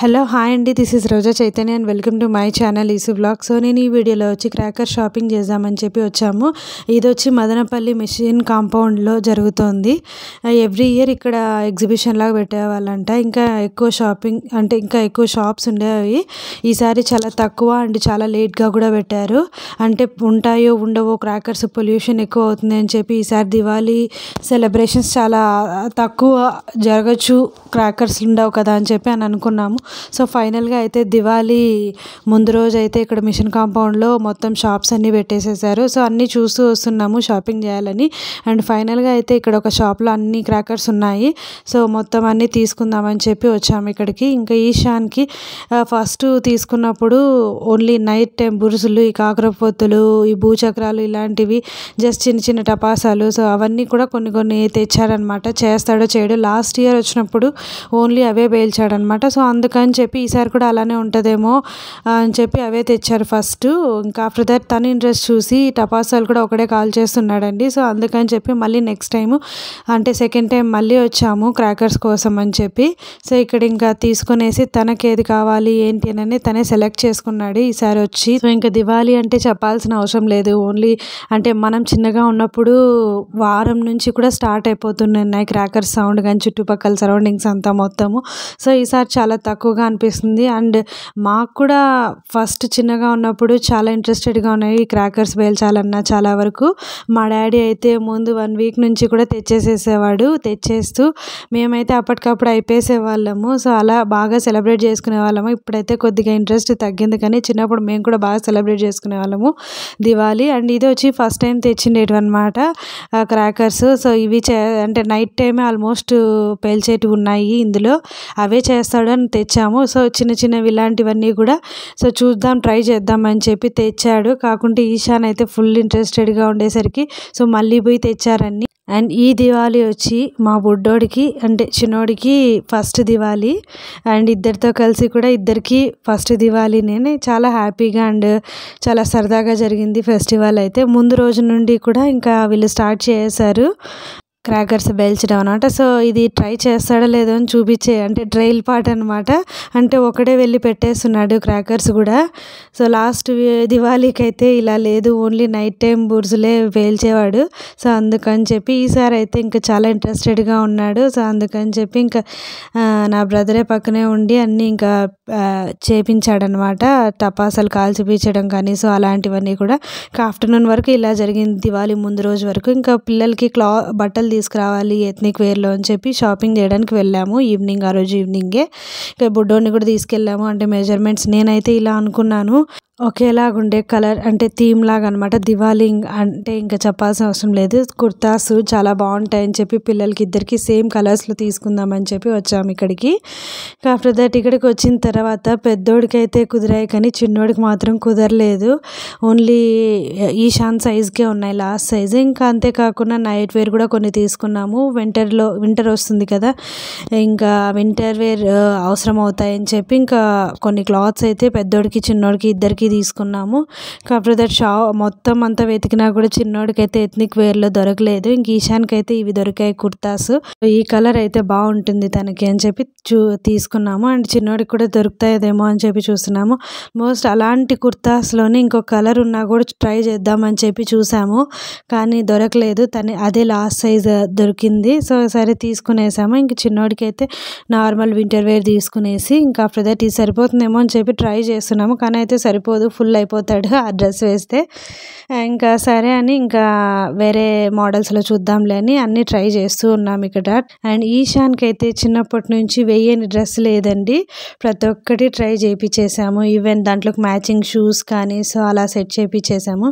hello hi అండి this is Roja Chaitanya and welcome to my channel is blog so నేను ఈ వీడియోలో వచ్చి క్రాకర్ షాపింగ్ చేద్దామని చెప్పి వచ్చాము ఇది వచ్చి మదనపల్లి మిషన్ కాంపౌండ్లో జరుగుతోంది ఎవ్రీ uh, ఇయర్ ఇక్కడ ఎగ్జిబిషన్ లాగా పెట్టేవాళ్ళంట ఇంకా ఎక్కువ షాపింగ్ అంటే ఇంకా ఎక్కువ షాప్స్ ఉండేవి ఈసారి చాలా తక్కువ అండ్ చాలా లేట్గా కూడా పెట్టారు అంటే ఉంటాయో ఉండవో క్రాకర్స్ పొల్యూషన్ ఎక్కువ అవుతుంది అని చెప్పి ఈసారి దివాళీ సెలబ్రేషన్స్ చాలా తక్కువ జరగచ్చు క్రాకర్స్ ఉండవు కదా అని చెప్పి అని అనుకున్నాము సో ఫైనల్గా అయితే దివాళీ ముందు రోజు అయితే ఇక్కడ మిషన్ కాంపౌండ్లో మొత్తం షాప్స్ అన్నీ పెట్టేసేసారు సో అన్నీ చూస్తూ వస్తున్నాము షాపింగ్ చేయాలని అండ్ ఫైనల్గా అయితే ఇక్కడ ఒక షాప్లో అన్ని క్రాకర్స్ ఉన్నాయి సో మొత్తం అన్నీ తీసుకుందామని చెప్పి వచ్చాము ఇక్కడికి ఇంకా ఈశాన్కి ఫస్ట్ తీసుకున్నప్పుడు ఓన్లీ నైట్ టైం బురుసులు ఈ కాకరపొత్తులు ఈ భూచక్రాలు ఇలాంటివి జస్ట్ చిన్న చిన్న టపాసాలు సో అవన్నీ కూడా కొన్ని కొన్ని తెచ్చారనమాట చేస్తాడో చేయడో లాస్ట్ ఇయర్ వచ్చినప్పుడు ఓన్లీ అవే పేల్చాడనమాట సో అందుకని అని చెప్పి ఈసారి కూడా అలానే ఉంటుందేమో అని చెప్పి అవే తెచ్చారు ఫస్ట్ ఇంకా ఆఫ్టర్ దట్ తన ఇంట్రెస్ట్ చూసి టపాసాలు కూడా ఒకడే కాల్ చేస్తున్నాడండి సో అందుకని చెప్పి మళ్ళీ నెక్స్ట్ టైము అంటే సెకండ్ టైం మళ్ళీ వచ్చాము క్రాకర్స్ కోసం అని చెప్పి సో ఇక్కడ ఇంకా తీసుకునేసి తనకి ఏది కావాలి ఏంటి అని తనే సెలెక్ట్ చేసుకున్నాడు ఈసారి వచ్చి సో ఇంకా దివాళీ అంటే చెప్పాల్సిన అవసరం లేదు ఓన్లీ అంటే మనం చిన్నగా ఉన్నప్పుడు వారం నుంచి కూడా స్టార్ట్ అయిపోతున్నాయి క్రాకర్స్ సౌండ్ కానీ చుట్టుపక్కల సరౌండింగ్స్ అంతా మొత్తము సో ఈసారి చాలా తక్కువ ఎక్కువగా అనిపిస్తుంది అండ్ మాకు కూడా ఫస్ట్ చిన్నగా ఉన్నప్పుడు చాలా ఇంట్రెస్టెడ్గా ఉన్నాయి క్రాకర్స్ పేల్చాలన్నా చాలా వరకు మా డాడీ అయితే ముందు వన్ వీక్ నుంచి కూడా తెచ్చేసేసేవాడు తెచ్చేస్తూ మేమైతే అప్పటికప్పుడు అయిపోయేసే వాళ్ళము సో అలా బాగా సెలబ్రేట్ చేసుకునే వాళ్ళము ఇప్పుడైతే కొద్దిగా ఇంట్రెస్ట్ తగ్గింది కానీ చిన్నప్పుడు మేము కూడా బాగా సెలబ్రేట్ చేసుకునే వాళ్ళము దివాళీ అండ్ ఇది వచ్చి ఫస్ట్ టైం తెచ్చిండేటివి అనమాట క్రాకర్స్ సో ఇవి చే అంటే నైట్ టైమే ఆల్మోస్ట్ పేల్చేటివి ఉన్నాయి ఇందులో అవే చేస్తాడు అని తెచ్చి తెచ్చాము సో చిన్న చిన్నవి ఇలాంటివన్నీ కూడా సో చూద్దాం ట్రై చేద్దాం అని చెప్పి తెచ్చాడు కాకుంటే ఈశాన్ అయితే ఫుల్ ఇంట్రెస్టెడ్గా ఉండేసరికి సో మళ్ళీ పోయి తెచ్చారని అండ్ ఈ దివాళీ వచ్చి మా బుడ్డోడికి అంటే చిన్నోడికి ఫస్ట్ దివాళీ అండ్ ఇద్దరితో కలిసి కూడా ఇద్దరికి ఫస్ట్ దివాళీ నేను చాలా హ్యాపీగా అండ్ చాలా సరదాగా జరిగింది ఫెస్టివల్ అయితే ముందు రోజు నుండి కూడా ఇంకా వీళ్ళు స్టార్ట్ చేశారు క్రాకర్స్ బెల్చడం అనమాట సో ఇది ట్రై చేస్తాడో లేదో అని చూపించే అంటే ట్రైల్ పార్ట్ అనమాట అంటే ఒకడే వెళ్ళి పెట్టేస్తున్నాడు క్రాకర్స్ కూడా సో లాస్ట్ దివాళీకి అయితే ఇలా లేదు ఓన్లీ నైట్ టైం బుర్జులే పేల్చేవాడు సో అందుకని చెప్పి ఈసారి అయితే ఇంకా చాలా ఇంట్రెస్టెడ్గా ఉన్నాడు సో అందుకని చెప్పి ఇంకా నా బ్రదరే పక్కనే ఉండి అన్నీ ఇంకా చేపించాడనమాట టపాసాలు కాల్చిపించడం కానీ సో అలాంటివన్నీ కూడా ఇంకా ఆఫ్టర్నూన్ వరకు ఇలా జరిగింది దివాళీ ముందు రోజు వరకు ఇంకా పిల్లలకి క్లా బట్టలు బట్టలు తీసుకురావాలి ఎత్నిక్ వేర్లో అని చెప్పి షాపింగ్ చేయడానికి వెళ్ళాము ఈవినింగ్ ఆ రోజు ఈవినింగే ఇక బుడ్డోని కూడా తీసుకెళ్ళాము అంటే మెజర్మెంట్స్ నేనైతే ఇలా అనుకున్నాను ఒకేలాగుండే కలర్ అంటే థీమ్ లాగా అనమాట దివాళీ అంటే ఇంకా చెప్పాల్సిన అవసరం లేదు కుర్తాస్ చాలా బాగుంటాయని చెప్పి పిల్లలకి ఇద్దరికి సేమ్ కలర్స్లో తీసుకుందామని చెప్పి వచ్చాము ఇక్కడికి ఆఫ్టర్ దట్ ఇక్కడికి వచ్చిన తర్వాత పెద్దోడికి అయితే కుదిరాయి కానీ చిన్నోడికి మాత్రం కుదరలేదు ఓన్లీ ఈశాన్ సైజ్కే ఉన్నాయి లాస్ట్ సైజ్ ఇంకా అంతేకాకుండా నైట్ వేర్ కూడా కొన్ని తీసుకున్నాము వింటర్లో వింటర్ వస్తుంది కదా ఇంకా వింటర్ వేర్ అవసరం అవుతాయని చెప్పి ఇంకా కొన్ని క్లాత్స్ అయితే పెద్దోడికి చిన్నోడికి ఇద్దరికి తీసుకున్నాము కాకపోతే దట్ షా మొత్తం అంతా వెతికినా కూడా చిన్నోడికైతే ఎత్నిక్ వేర్లో దొరకలేదు ఇంక ఈశాన్కి అయితే ఇవి దొరికాయి కుర్తాస్ ఈ కలర్ అయితే బాగుంటుంది తనకి అని చెప్పి చూ తీసుకున్నాము అండ్ చిన్నోడికి కూడా దొరుకుతాయేమో అని చెప్పి చూస్తున్నాము మోస్ట్ అలాంటి కుర్తాస్లోనే ఇంకో కలర్ ఉన్నా కూడా ట్రై చేద్దామని చెప్పి చూసాము కానీ దొరకలేదు తను అదే లాస్ట్ సైజ్ దొరికింది సో సరే తీసుకునేసాము ఇంక చిన్నోడికి అయితే నార్మల్ వింటర్ వేర్ తీసుకునేసి ఇంకా ఆఫ్టర్ దట్ ఇది సరిపోతుందేమో అని చెప్పి ట్రై చేస్తున్నాము కానీ అయితే సరిపో అయిపోదు ఫుల్ అయిపోతాడు ఆ డ్రెస్ వేస్తే ఇంకా సరే అని ఇంకా వేరే మోడల్స్లో చూద్దాంలే అని అన్నీ ట్రై చేస్తూ ఉన్నాం ఇక్కడ అండ్ ఈశాన్కి అయితే చిన్నప్పటి నుంచి వేయని డ్రెస్ లేదండి ప్రతి ఒక్కటి ట్రై చేయించేసాము ఈవెన్ దాంట్లోకి మ్యాచింగ్ షూస్ కానీ సో అలా సెట్ చేయించేసాము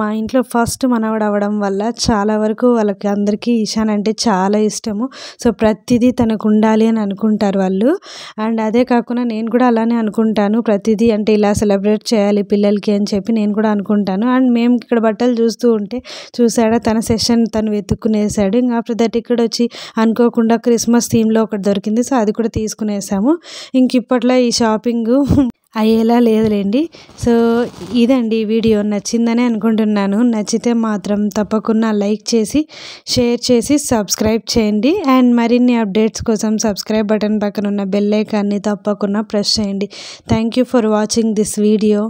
మా ఇంట్లో ఫస్ట్ మనవడు అవ్వడం వల్ల చాలా వరకు వాళ్ళకి అందరికీ ఈశాన్ అంటే చాలా ఇష్టము సో ప్రతిదీ తనకు ఉండాలి అని అనుకుంటారు వాళ్ళు అండ్ అదే కాకుండా నేను కూడా అలానే అనుకుంటాను ప్రతిదీ అంటే ఇలా సెలబ్రేట్ చేయాలి చేయాలి పిల్లలకి అని చెప్పి నేను కూడా అనుకుంటాను అండ్ మేము ఇక్కడ బట్టలు చూస్తూ ఉంటే చూసాడా తన సెషన్ తను వెతుక్కునేసాడు ఇంకా ఆఫ్టర్ దట్ ఇక్కడ వచ్చి అనుకోకుండా క్రిస్మస్ థీమ్లో ఒకటి దొరికింది సో అది కూడా తీసుకునేసాము ఇంక ఇప్పట్లో ఈ షాపింగ్ అయ్యేలా లేదులేండి సో ఇదండి వీడియో నచ్చిందని అనుకుంటున్నాను నచ్చితే మాత్రం తప్పకుండా లైక్ చేసి షేర్ చేసి సబ్స్క్రైబ్ చేయండి అండ్ మరిన్ని అప్డేట్స్ కోసం సబ్స్క్రైబ్ బటన్ పక్కన ఉన్న బెల్లైకాన్ని తప్పకుండా ప్రెస్ చేయండి thank for watching this video